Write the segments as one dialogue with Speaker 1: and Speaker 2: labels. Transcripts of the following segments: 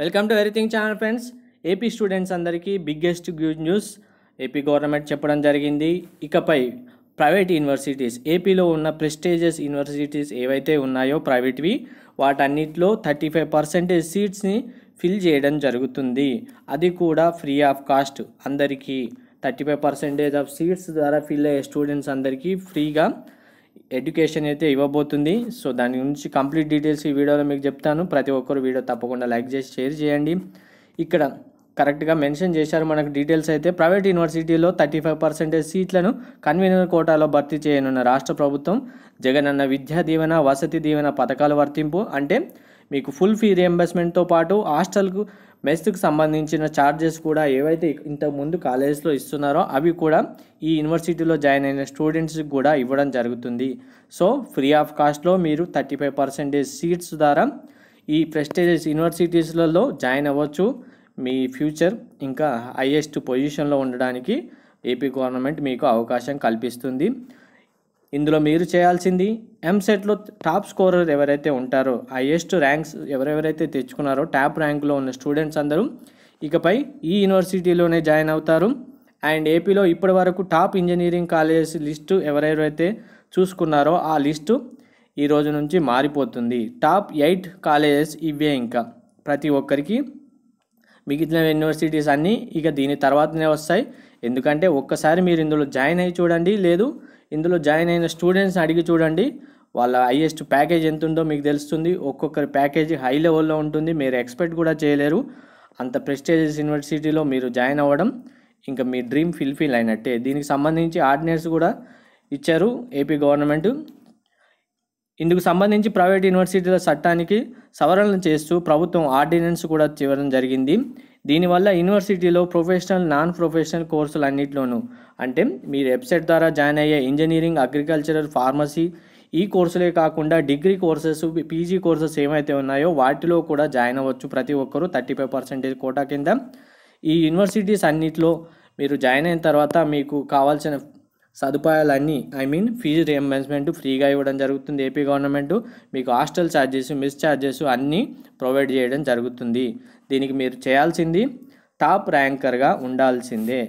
Speaker 1: welcome to everything channel friends AP students అందరికీ biggest good news AP government చెప్పడం జరిగింది ఇకపై ప్రైవేట్ యూనివర్సిటీస్ ఏపీలో ఉన్న ప్రెస్టేజియస్ యూనివర్సిటీస్ ఏవైతే ఉన్నాయో ప్రైవేట్వి వాటన్నిటిలో థర్టీ ఫైవ్ పర్సెంటేజ్ సీట్స్ని ఫిల్ చేయడం జరుగుతుంది అది కూడా ఫ్రీ ఆఫ్ కాస్ట్ అందరికీ thirty five percentage of seats ద్వారా ఫిల్ అయ్యే స్టూడెంట్స్ అందరికీ ఫ్రీగా ఎడ్యుకేషన్ అయితే ఇవ్వబోతుంది సో దాని గురించి కంప్లీట్ డీటెయిల్స్ ఈ వీడియోలో మీకు చెప్తాను ప్రతి ఒక్కరు వీడియో తప్పకుండా లైక్ చేసి షేర్ చేయండి ఇక్కడ కరెక్ట్గా మెన్షన్ చేశారు మనకు డీటెయిల్స్ అయితే ప్రైవేట్ యూనివర్సిటీలో థర్టీ ఫైవ్ పర్సెంటేజ్ సీట్లను కన్వీనర్ కోటాలో భర్తీ చేయనున్న రాష్ట్ర ప్రభుత్వం జగనన్న విద్యా దీవెన వసతి దీవెన పథకాల వర్తింపు అంటే మీకు ఫుల్ ఫీ రియంబర్స్మెంట్తో పాటు హాస్టల్కు మెస్కు సంబంధించిన ఛార్జెస్ కూడా ఏవైతే ఇంతకుముందు కాలేజెస్లో ఇస్తున్నారో అవి కూడా ఈ యూనివర్సిటీలో జాయిన్ అయిన స్టూడెంట్స్కి కూడా ఇవ్వడం జరుగుతుంది సో ఫ్రీ ఆఫ్ కాస్ట్లో మీరు థర్టీ ఫైవ్ పర్సెంటేజ్ సీట్స్ ద్వారా ఈ ప్రెస్టేజియస్ యూనివర్సిటీస్లలో జాయిన్ అవ్వచ్చు మీ ఫ్యూచర్ ఇంకా హైయెస్ట్ పొజిషన్లో ఉండడానికి ఏపీ గవర్నమెంట్ మీకు అవకాశం కల్పిస్తుంది ఇందులో మీరు చేయాల్సింది ఎంసెట్లో టాప్ స్కోరర్ ఎవరైతే ఉంటారో హైయెస్ట్ ర్యాంక్స్ ఎవరెవరైతే తెచ్చుకున్నారో టాప్ ర్యాంకులో ఉన్న స్టూడెంట్స్ అందరూ ఇకపై ఈ యూనివర్సిటీలోనే జాయిన్ అవుతారు అండ్ ఏపీలో ఇప్పటి వరకు టాప్ ఇంజనీరింగ్ కాలేజెస్ లిస్టు ఎవరెవరైతే చూసుకున్నారో ఆ లిస్టు ఈ రోజు నుంచి మారిపోతుంది టాప్ ఎయిట్ కాలేజెస్ ఇవే ఇంకా ప్రతి ఒక్కరికి మిగిలిన యూనివర్సిటీస్ అన్నీ ఇక దీని తర్వాతనే వస్తాయి ఎందుకంటే ఒక్కసారి మీరు ఇందులో జాయిన్ అయ్యి చూడండి లేదు ఇందులో జాయిన్ అయిన స్టూడెంట్స్ని అడిగి చూడండి వాళ్ళ హైయెస్ట్ ప్యాకేజ్ ఎంత ఉందో మీకు తెలుస్తుంది ఒక్కొక్కరి ప్యాకేజ్ హై లెవెల్లో ఉంటుంది మీరు ఎక్స్పెక్ట్ కూడా చేయలేరు అంత ప్రెస్టేజియస్ యూనివర్సిటీలో మీరు జాయిన్ అవ్వడం ఇంకా మీ డ్రీమ్ ఫిల్ఫిల్ అయినట్టే దీనికి సంబంధించి ఆర్డినెన్స్ కూడా ఇచ్చారు ఏపీ గవర్నమెంట్ ఇందుకు సంబంధించి ప్రైవేట్ యూనివర్సిటీల చట్టానికి సవరణలు చేస్తూ ప్రభుత్వం ఆర్డినెన్స్ కూడా చేయడం జరిగింది దీనివల్ల యూనివర్సిటీలో ప్రొఫెషనల్ నాన్ ప్రొఫెషనల్ కోర్సులు అన్నింటిలోనూ అంటే మీరు వెబ్సైట్ ద్వారా జాయిన్ అయ్యే ఇంజనీరింగ్ అగ్రికల్చరల్ ఫార్మసీ ఈ కోర్సులే కాకుండా డిగ్రీ కోర్సెస్ పీజీ కోర్సెస్ ఏమైతే ఉన్నాయో వాటిలో కూడా జాయిన్ అవ్వచ్చు ప్రతి ఒక్కరూ థర్టీ ఫైవ్ పర్సెంటేజ్ కోటా కింద ఈ యూనివర్సిటీస్ అన్నింటిలో మీరు జాయిన్ అయిన తర్వాత మీకు కావాల్సిన సదుపాయాలన్నీ ఐ మీన్ ఫీజు రియంబర్స్మెంట్ ఫ్రీగా ఇవ్వడం జరుగుతుంది ఏపీ గవర్నమెంట్ మీకు హాస్టల్ ఛార్జెస్ మిస్ ఛార్జెస్ అన్నీ ప్రొవైడ్ చేయడం జరుగుతుంది దీనికి మీరు చేయాల్సింది టాప్ ర్యాంకర్గా ఉండాల్సిందే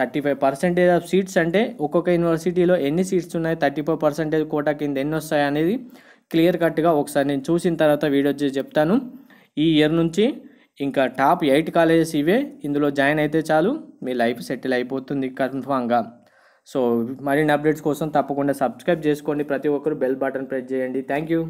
Speaker 1: thirty five percentage of seats అంటే ఒక్కొక్క యూనివర్సిటీలో ఎన్ని సీట్స్ ఉన్నాయి థర్టీ ఫైవ్ పర్సెంటేజ్ కోట కింద ఎన్ని వస్తాయి అనేది క్లియర్ కట్గా ఒకసారి నేను చూసిన తర్వాత వీడియో చేసి చెప్తాను ఈ ఇయర్ నుంచి ఇంకా టాప్ ఎయిట్ కాలేజెస్ ఇవే ఇందులో జాయిన్ అయితే చాలు మీ లైఫ్ సెటిల్ అయిపోతుంది కన్ఫామ్గా సో మరిన్ని అప్డేట్స్ కోసం తప్పకుండా సబ్స్క్రైబ్ చేసుకోండి ప్రతి ఒక్కరు బెల్ బటన్ ప్రెస్ చేయండి థ్యాంక్ యూ